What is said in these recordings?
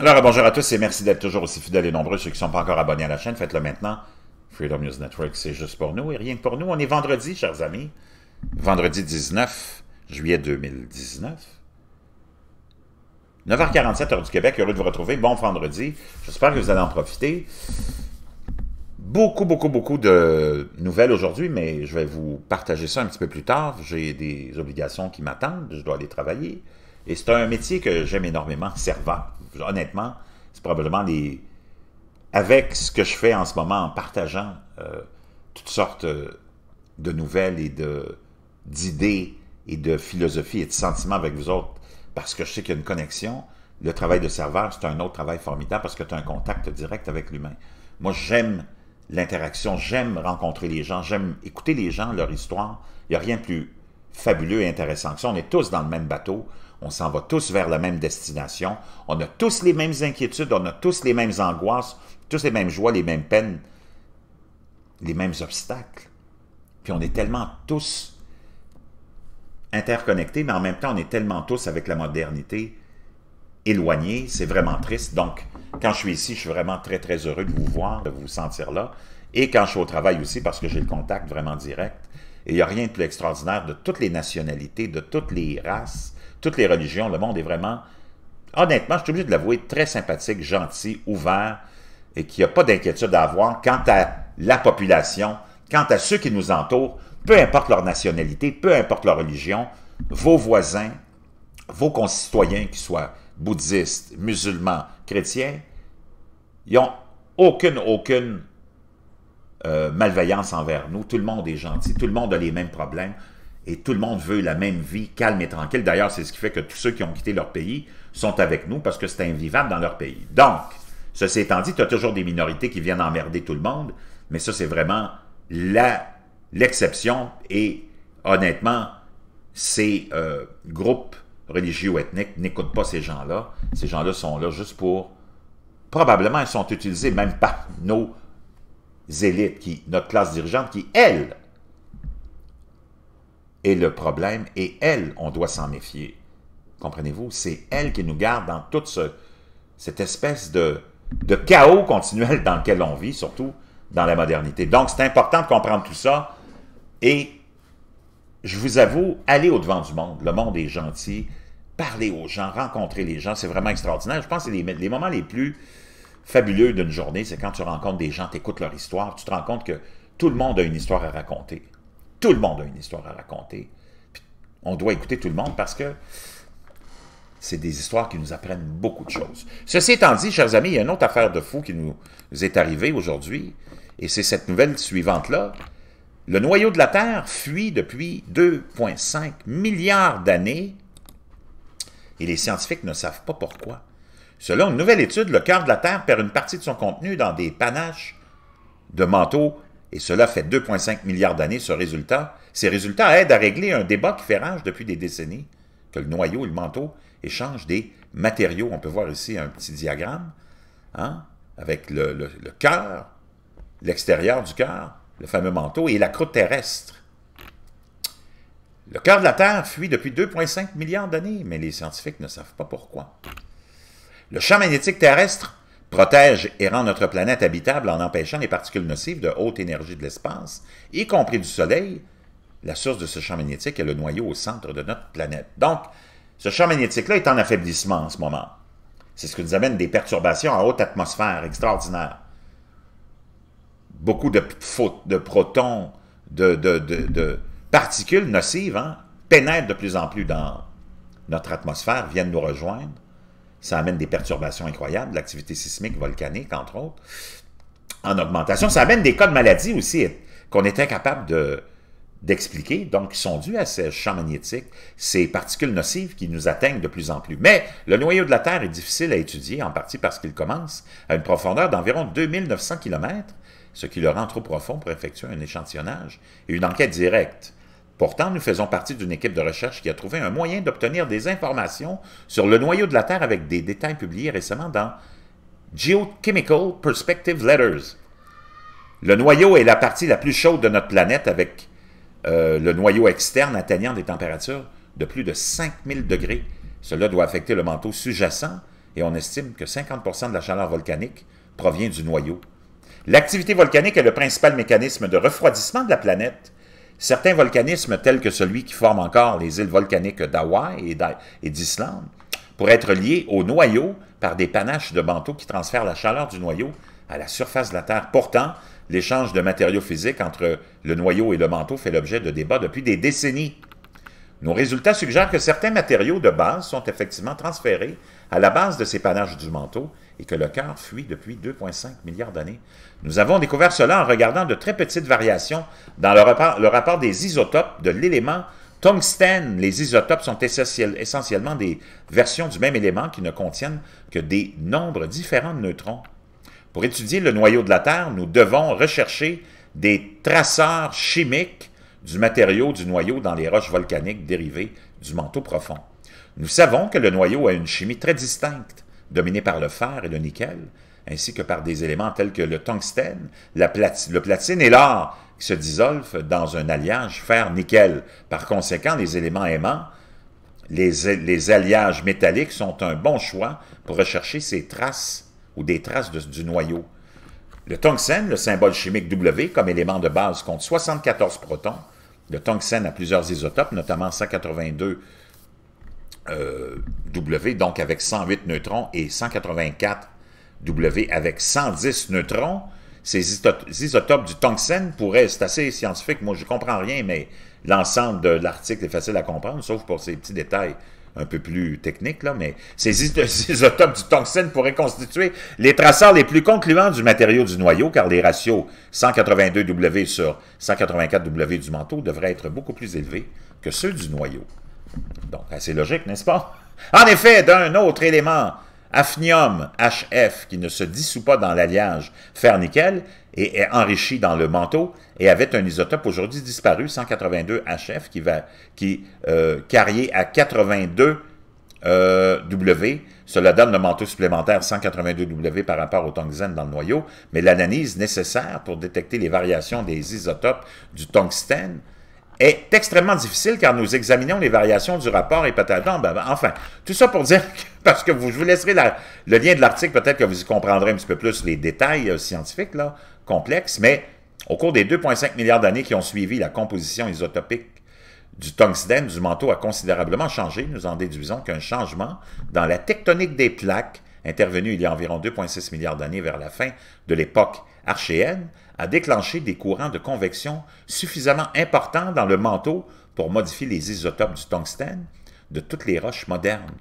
Alors, euh, bonjour à tous et merci d'être toujours aussi fidèles et nombreux. Ceux qui ne sont pas encore abonnés à la chaîne, faites-le maintenant. Freedom News Network, c'est juste pour nous et rien que pour nous. On est vendredi, chers amis. Vendredi 19 juillet 2019. 9h47, heure du Québec. Heureux de vous retrouver. Bon vendredi. J'espère que vous allez en profiter. Beaucoup, beaucoup, beaucoup de nouvelles aujourd'hui, mais je vais vous partager ça un petit peu plus tard. J'ai des obligations qui m'attendent. Je dois aller travailler. Et c'est un métier que j'aime énormément, servant. Honnêtement, c'est probablement les... Avec ce que je fais en ce moment, en partageant euh, toutes sortes euh, de nouvelles et d'idées et de philosophies et de sentiments avec vous autres, parce que je sais qu'il y a une connexion, le travail de serveur, c'est un autre travail formidable parce que tu as un contact direct avec l'humain. Moi, j'aime l'interaction, j'aime rencontrer les gens, j'aime écouter les gens, leur histoire. Il n'y a rien de plus fabuleux et intéressant que ça. On est tous dans le même bateau, on s'en va tous vers la même destination, on a tous les mêmes inquiétudes, on a tous les mêmes angoisses, tous les mêmes joies, les mêmes peines, les mêmes obstacles. Puis on est tellement tous interconnectés, mais en même temps, on est tellement tous avec la modernité éloignés, c'est vraiment triste. Donc, quand je suis ici, je suis vraiment très, très heureux de vous voir, de vous sentir là. Et quand je suis au travail aussi, parce que j'ai le contact vraiment direct, et il n'y a rien de plus extraordinaire de toutes les nationalités, de toutes les races, toutes les religions. Le monde est vraiment, honnêtement, je suis obligé de l'avouer, très sympathique, gentil, ouvert et qu'il n'y a pas d'inquiétude à avoir quant à la population, quant à ceux qui nous entourent, peu importe leur nationalité, peu importe leur religion, vos voisins, vos concitoyens, qu'ils soient bouddhistes, musulmans, chrétiens, ils n'ont aucune, aucune euh, malveillance envers nous. Tout le monde est gentil, tout le monde a les mêmes problèmes et tout le monde veut la même vie, calme et tranquille. D'ailleurs, c'est ce qui fait que tous ceux qui ont quitté leur pays sont avec nous parce que c'est invivable dans leur pays. Donc, ceci étant dit, tu as toujours des minorités qui viennent emmerder tout le monde, mais ça, c'est vraiment l'exception et honnêtement, ces euh, groupes religieux ou ethniques n'écoutent pas ces gens-là. Ces gens-là sont là juste pour... Probablement, ils sont utilisés même par nos élites, qui, notre classe dirigeante, qui, elle, est le problème et elle, on doit s'en méfier. Comprenez-vous? C'est elle qui nous garde dans toute ce, cette espèce de, de chaos continuel dans lequel on vit, surtout dans la modernité. Donc, c'est important de comprendre tout ça et je vous avoue, aller au-devant du monde. Le monde est gentil. parler aux gens, rencontrer les gens. C'est vraiment extraordinaire. Je pense que c'est les moments les plus fabuleux d'une journée, c'est quand tu rencontres des gens, tu écoutes leur histoire, tu te rends compte que tout le monde a une histoire à raconter. Tout le monde a une histoire à raconter. on doit écouter tout le monde parce que c'est des histoires qui nous apprennent beaucoup de choses. Ceci étant dit, chers amis, il y a une autre affaire de fou qui nous est arrivée aujourd'hui, et c'est cette nouvelle suivante-là. Le noyau de la Terre fuit depuis 2,5 milliards d'années, et les scientifiques ne savent pas pourquoi. Selon une nouvelle étude, le cœur de la Terre perd une partie de son contenu dans des panaches de manteaux, et cela fait 2,5 milliards d'années ce résultat. Ces résultats aident à régler un débat qui fait rage depuis des décennies, que le noyau et le manteau échangent des matériaux. On peut voir ici un petit diagramme, hein, avec le cœur, l'extérieur du cœur, le fameux manteau, et la croûte terrestre. Le cœur de la Terre fuit depuis 2,5 milliards d'années, mais les scientifiques ne savent pas pourquoi. Le champ magnétique terrestre protège et rend notre planète habitable en empêchant les particules nocives de haute énergie de l'espace, y compris du Soleil. La source de ce champ magnétique est le noyau au centre de notre planète. Donc, ce champ magnétique-là est en affaiblissement en ce moment. C'est ce qui nous amène des perturbations en haute atmosphère extraordinaires. Beaucoup de, de protons, de, particules nocives hein, pénètrent de plus en plus dans notre atmosphère, viennent nous rejoindre ça amène des perturbations incroyables, l'activité sismique, volcanique, entre autres, en augmentation. Ça amène des cas de maladies aussi qu'on est incapable de, d'expliquer, donc qui sont dus à ces champs magnétiques, ces particules nocives qui nous atteignent de plus en plus. Mais le noyau de la Terre est difficile à étudier, en partie parce qu'il commence à une profondeur d'environ 2900 km, ce qui le rend trop profond pour effectuer un échantillonnage et une enquête directe. Pourtant, nous faisons partie d'une équipe de recherche qui a trouvé un moyen d'obtenir des informations sur le noyau de la Terre avec des détails publiés récemment dans Geochemical Perspective Letters. Le noyau est la partie la plus chaude de notre planète avec euh, le noyau externe atteignant des températures de plus de 5000 degrés. Cela doit affecter le manteau sous-jacent et on estime que 50 de la chaleur volcanique provient du noyau. L'activité volcanique est le principal mécanisme de refroidissement de la planète Certains volcanismes, tels que celui qui forme encore les îles volcaniques d'Hawaï et d'Islande, pourraient être liés au noyau par des panaches de manteaux qui transfèrent la chaleur du noyau à la surface de la Terre. Pourtant, l'échange de matériaux physiques entre le noyau et le manteau fait l'objet de débats depuis des décennies. Nos résultats suggèrent que certains matériaux de base sont effectivement transférés à la base de ces panaches du manteau et que le cœur fuit depuis 2,5 milliards d'années. Nous avons découvert cela en regardant de très petites variations dans le rapport, des isotopes de l'élément tungstène. Les isotopes sont essentiellement des versions du même élément qui ne contiennent que des nombres différents de neutrons. Pour étudier le noyau de la Terre, nous devons rechercher des traceurs chimiques du matériau du noyau dans les roches volcaniques dérivées du manteau profond. Nous savons que le noyau a une chimie très distincte, dominée par le fer et le nickel, ainsi que par des éléments tels que le tungstène, le platine et l'or, qui se dissolvent dans un alliage fer-nickel. Par conséquent, les éléments aimants, les, alliages métalliques sont un bon choix pour rechercher ces traces ou des traces du noyau. Le tungstène, le symbole chimique W comme élément de base, compte 74 protons. Le tungstène a plusieurs isotopes, notamment 182 euh, W, donc avec 108 neutrons, et 184 W avec 110 neutrons. Ces isotopes du tungstène pourraient, c'est assez scientifique, moi je comprends rien, mais l'ensemble de l'article est facile à comprendre, sauf pour ces petits détails un peu plus technique, là, mais ces isotopes du tungstène pourraient constituer les traceurs les plus concluants du matériau du noyau, car les ratios 182W sur 184W du manteau devraient être beaucoup plus élevés que ceux du noyau. Donc, assez logique, n'est-ce pas? En effet, d'un autre élément Afnium HF, qui ne se dissout pas dans l'alliage fer-nickel et est enrichi dans le manteau, et avait un isotope aujourd'hui disparu, 182 HF, qui va qui, euh, à 82 euh, W. Cela donne le manteau supplémentaire 182 W par rapport au tungstène dans le noyau, mais l'analyse nécessaire pour détecter les variations des isotopes du tungstène est extrêmement difficile car nous examinons les variations du rapport et peut-être... Ben, ben, enfin, tout ça pour dire, parce que vous, je vous laisserai le lien de l'article, peut-être que vous y comprendrez un petit peu plus les détails euh, scientifiques là, complexes, mais au cours des 2,5 milliards d'années qui ont suivi, la composition isotopique du tungstène du manteau a considérablement changé. Nous en déduisons qu'un changement dans la tectonique des plaques intervenu il y a environ 2,6 milliards d'années vers la fin de l'époque archéenne, a déclenché des courants de convection suffisamment importants dans le manteau pour modifier les isotopes du tungstène de toutes les roches modernes.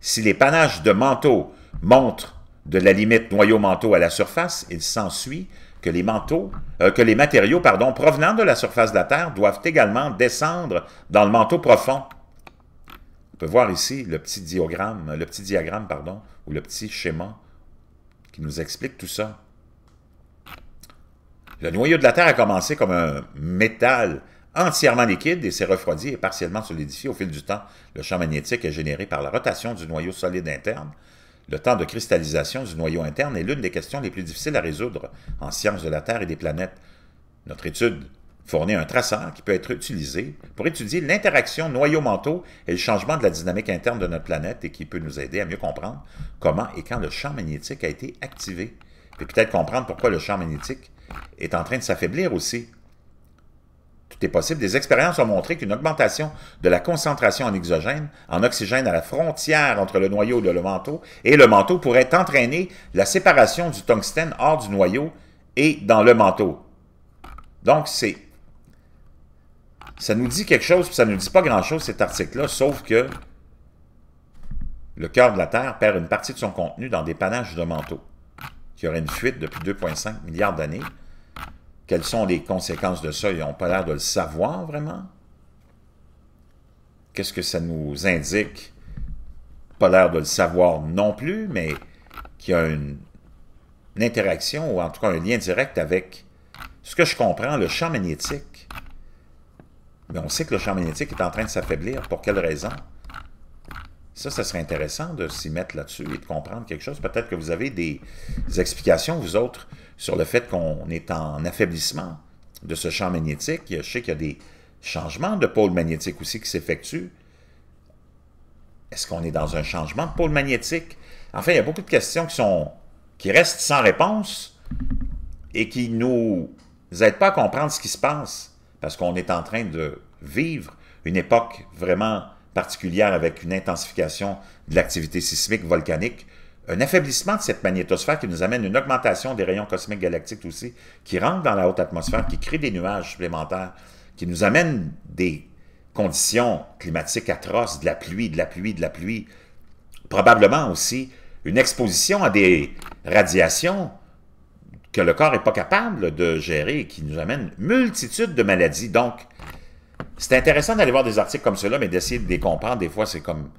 Si les panaches de manteau montrent de la limite noyau-manteau à la surface, il s'ensuit que les manteaux, euh, que les matériaux pardon, provenant de la surface de la Terre doivent également descendre dans le manteau profond. On peut voir ici le petit diagramme, le petit diagramme, pardon, ou le petit schéma qui nous explique tout ça. Le noyau de la Terre a commencé comme un métal entièrement liquide et s'est refroidi et partiellement solidifié au fil du temps. Le champ magnétique est généré par la rotation du noyau solide interne. Le temps de cristallisation du noyau interne est l'une des questions les plus difficiles à résoudre en sciences de la Terre et des planètes. Notre étude fournit un traceur qui peut être utilisé pour étudier l'interaction noyau-manteau et le changement de la dynamique interne de notre planète et qui peut nous aider à mieux comprendre comment et quand le champ magnétique a été activé. et peut-être comprendre pourquoi le champ magnétique est en train de s'affaiblir aussi. Tout est possible. Des expériences ont montré qu'une augmentation de la concentration en exogène, en oxygène à la frontière entre le noyau de le manteau et le manteau pourrait entraîner la séparation du tungstène hors du noyau et dans le manteau. Donc, c'est ça nous dit quelque chose, puis ça ne nous dit pas grand-chose, cet article-là, sauf que le cœur de la Terre perd une partie de son contenu dans des panaches de manteau, qui aurait une fuite depuis 2,5 milliards d'années. Quelles sont les conséquences de ça? Ils n'ont pas l'air de le savoir vraiment. Qu'est-ce que ça nous indique? Pas l'air de le savoir non plus, mais qu'il y a une, interaction, ou en tout cas un lien direct avec ce que je comprends, le champ magnétique mais on sait que le champ magnétique est en train de s'affaiblir. Pour quelle raison? Ça, ça serait intéressant de s'y mettre là-dessus et de comprendre quelque chose. Peut-être que vous avez des explications, vous autres, sur le fait qu'on est en affaiblissement de ce champ magnétique. Je sais qu'il y a des changements de pôle magnétique aussi qui s'effectuent. Est-ce qu'on est dans un changement de pôle magnétique? Enfin, il y a beaucoup de questions qui, sont, qui restent sans réponse et qui ne nous aident pas à comprendre ce qui se passe parce qu'on est en train de vivre une époque vraiment particulière avec une intensification de l'activité sismique volcanique, un affaiblissement de cette magnétosphère qui nous amène une augmentation des rayons cosmiques galactiques aussi, qui rentrent dans la haute atmosphère, qui crée des nuages supplémentaires, qui nous amène des conditions climatiques atroces, de la pluie, de la pluie, de la pluie, probablement aussi une exposition à des radiations que le corps n'est pas capable de gérer et qui nous amène multitude de maladies. Donc, c'est intéressant d'aller voir des articles comme ceux-là, mais d'essayer de les comprendre, des fois, c'est comme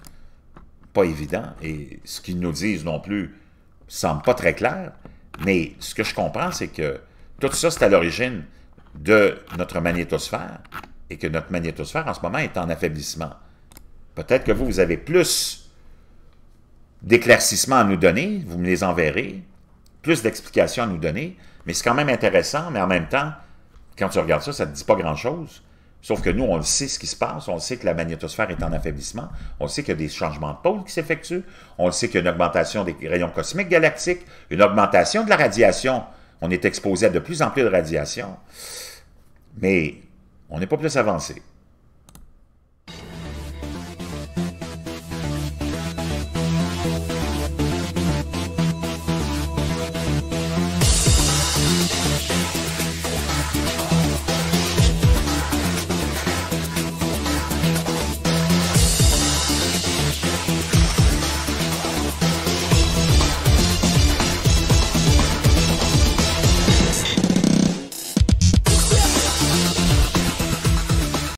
pas évident. Et ce qu'ils nous disent non plus semble pas très clair. Mais ce que je comprends, c'est que tout ça, c'est à l'origine de notre magnétosphère et que notre magnétosphère, en ce moment, est en affaiblissement. Peut-être que vous, vous avez plus d'éclaircissements à nous donner, vous me les enverrez, plus d'explications à nous donner, mais c'est quand même intéressant, mais en même temps, quand tu regardes ça, ça ne te dit pas grand-chose. Sauf que nous, on le sait ce qui se passe, on le sait que la magnétosphère est en affaiblissement, on sait qu'il y a des changements de pôle qui s'effectuent, on le sait qu'il y a une augmentation des rayons cosmiques galactiques, une augmentation de la radiation. On est exposé à de plus en plus de radiation, mais on n'est pas plus avancé.